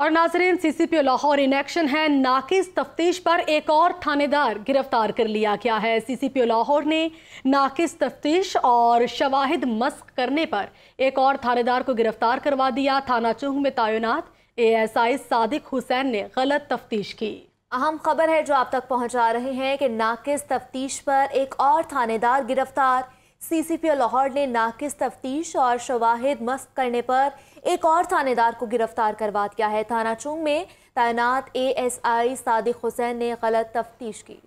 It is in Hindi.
और नाजरीन सीसीपीओ लाहौर इन एक्शन है नाकिस तफ्तीश पर एक और थानेदार गिरफ्तार कर लिया गया है सीसीपीओ लाहौर ने नाकिस तफ्तीश और शवाहिद मस्क करने पर एक और थानेदार को गिरफ्तार करवा दिया थाना चूह में तैनात एएसआई सादिक हुसैन ने गलत तफ्तीश की अहम खबर है जो आप तक पहुंचा रहे हैं कि नाकिस तफ्तीश पर एक और थानेदार गिरफ्तार सीसीपीओ लाहौर ने नाकिस तफ्तीश और शवाहिद मस्क करने पर एक और थानेदार को गिरफ्तार करवा दिया है थाना चुंग में तैनात एएसआई सादिक हुसैन ने गलत तफ्तीश की